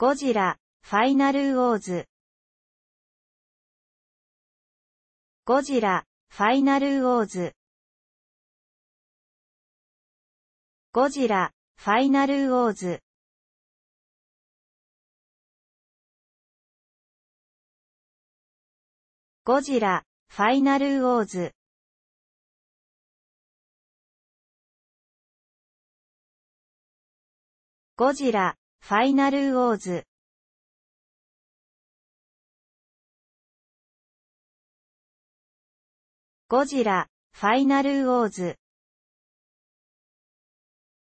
ゴジラ、ファイナルウォーズ。ゴジラ、ファイナルウォーズ。ゴジラ、ファイナルウォーズ。ゴジラ、ファイナルウォーズ。ゴジラ、ファイナルウォーズ。ゴジラ、ファイナルウォーズ。